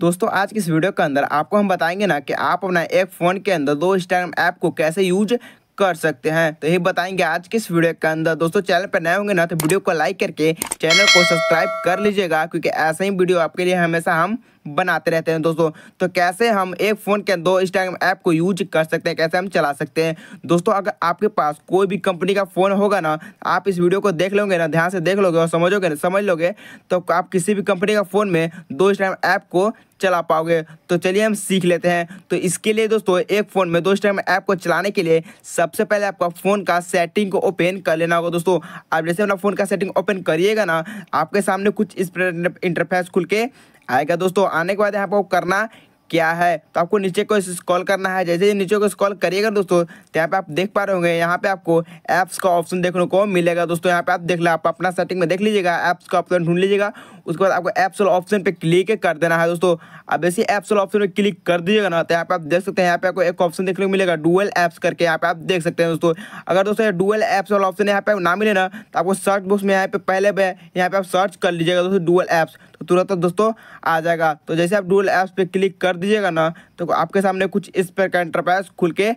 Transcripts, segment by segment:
दोस्तों आज की इस वीडियो के अंदर आपको हम बताएंगे ना कि आप अपना एक फ़ोन के अंदर दो इंस्टाग्राम ऐप को कैसे यूज कर सकते हैं तो यही बताएंगे आज के इस वीडियो के अंदर दोस्तों चैनल पर नए होंगे ना तो वीडियो को लाइक करके चैनल को सब्सक्राइब कर लीजिएगा क्योंकि ऐसे ही वीडियो आपके लिए हमेशा हम बनाते रहते हैं दोस्तों तो कैसे हम एक फ़ोन के दो इंस्टाग्राम ऐप को यूज कर सकते हैं कैसे हम चला सकते हैं दोस्तों अगर आपके पास कोई भी कंपनी का फ़ोन होगा ना आप इस वीडियो को देख लोगे ना ध्यान से देख लोगे और समझोगे ना समझ लोगे तो आप किसी भी कंपनी का फ़ोन में दो इंस्टाग्राम ऐप को चला पाओगे तो चलिए हम सीख लेते हैं तो इसके लिए दोस्तों एक फ़ोन में दो इंस्टाग्राम ऐप को चलाने के लिए सबसे पहले आपका फ़ोन का सेटिंग को ओपन कर लेना होगा दोस्तों आप जैसे अपना फ़ोन का सेटिंग ओपन करिएगा ना आपके सामने कुछ इस इंटरफेस खुल के आएगा दोस्तों आने के बाद यहाँ पर करना क्या है तो आपको नीचे को स्क्रॉल करना है जैसे नीचे को स्क्रॉल करिएगा दोस्तों तो यहाँ पे आप देख पा रहे होंगे यहाँ पे आपको ऐप्स का ऑप्शन देखने को मिलेगा दोस्तों यहाँ पे आप देख ले आप अपना सेटिंग में देख लीजिएगा ऐप्स का ऑप्शन ढूंढ लीजिएगा उसके बाद आपको ऐप्स वाला ऑप्शन पे क्लिक कर देना है दोस्तों अब ऐसे ऐप्स वाला ऑप्शन पर क्लिक कर दीजिएगा ना तो यहाँ पे आप देख सकते हैं यहाँ पे आपको एक ऑप्शन देखने को मिलेगा डुअल ऐप्स करके यहाँ पे आप देख सकते हैं दोस्तों अगर दोस्तों डुअल ऐप्स वाला ऑप्शन यहाँ पे ना मिले ना तो आपको सर्च बुक्स में यहाँ पे पहले यहाँ पे आप सर्च कर लीजिएगा दोस्तों डुअल ऐप्स तुरंत दोस्तों आ जाएगा तो जैसे आप डूल ऐप्स पे क्लिक कर दीजिएगा ना तो आपके सामने कुछ इस पर का इंटरप्राइज खुल के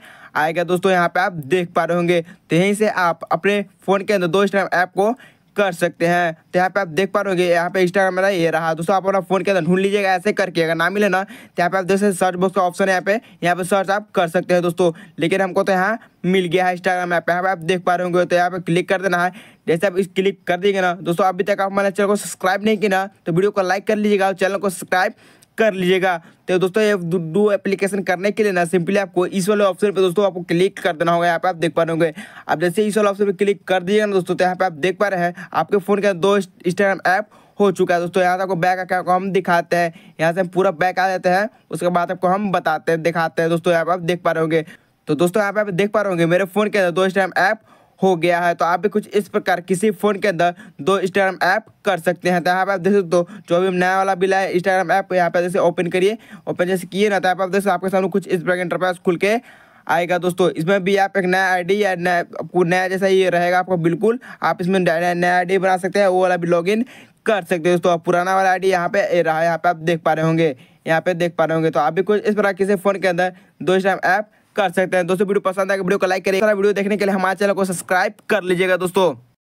आएगा दोस्तों यहाँ पे आप देख पा रहे होंगे तो यहीं से आप अपने फ़ोन के अंदर दो इंस्टाग्राम ऐप को कर सकते हैं तो यहाँ पे आप देख पा रहे होंगे यहाँ पे इंस्टाग्राम मेरा ये रहा दोस्तों आप अपना फोन के अंदर ढूंढ लीजिएगा ऐसे करके अगर ना मिले ना तो यहाँ पे आप जैसे सर्च बॉक्स का ऑप्शन है यहाँ पे यहाँ पे सर्च आप कर सकते हैं दोस्तों लेकिन हमको तो यहाँ मिल गया है इंस्टाग्राम ऐप यहाँ पे आप देख पा रहे होंगे तो यहाँ पे क्लिक कर देना है जैसे आप इस क्लिक कर देंगे ना दोस्तों अभी तक आप हमारे चैनल को सब्सक्राइब नहीं किया तो वीडियो को लाइक कर लीजिएगा और चैनल को सब्सक्राइब कर लीजिएगा तो दोस्तों ये डू एप्लीकेशन करने के लिए ना सिंपली आपको इस वाले ऑप्शन पे दोस्तों आपको क्लिक कर देना होगा यहाँ पे आप देख पा रहे होंगे आप जैसे इस वाले ऑप्शन पे क्लिक कर दीजिएगा ना दोस्तों तो यहाँ पे आप देख पा रहे हैं आपके फ़ोन के अंदर दो इंस्टाग्राम ऐप हो चुका है दोस्तों यहाँ से आपको बैक अकाउंट को हम दिखाते हैं यहाँ से हम पूरा बैक आ जाते हैं उसके बाद आपको हम बताते हैं दिखाते हैं दोस्तों यहाँ पे आप देख पा रहे होंगे तो दोस्तों यहाँ पे आप देख पा रहे होंगे मेरे फ़ोन के अंदर दो इंस्टाग्राम ऐप हो गया है तो आप भी कुछ इस प्रकार किसी फ़ोन के अंदर दो इंस्टाग्राम ऐप कर सकते हैं तो यहाँ पर आप देख सकते हो जो भी नया वाला बिल है इंस्टाग्राम ऐप यहाँ पे जैसे ओपन करिए ओपन जैसे किए ना तो आप देख सकते आपके सामने कुछ इस प्रकार इंटरप्राइज खुल के आएगा दोस्तों इसमें भी आप एक नया आईडी या नया आपको नया जैसा ये रहेगा आपको बिल्कुल आप इसमें नया आईडी बना सकते हैं वो वाला भी इन कर सकते हैं दोस्तों पुराना वाला आईडी यहाँ पे रहा है यहाँ पे आप देख पा रहे होंगे यहाँ पे देख पा रहे होंगे तो आप भी कुछ इस प्रकार किसी फ़ोन के अंदर दो इंस्टाग्राम ऐप कर सकते हैं दोस्तों वीडियो पसंद आएगा तो वीडियो को लाइक करिएगा वीडियो देखने के लिए हमारे चैनल को सब्सक्राइब कर लीजिएगा दोस्तों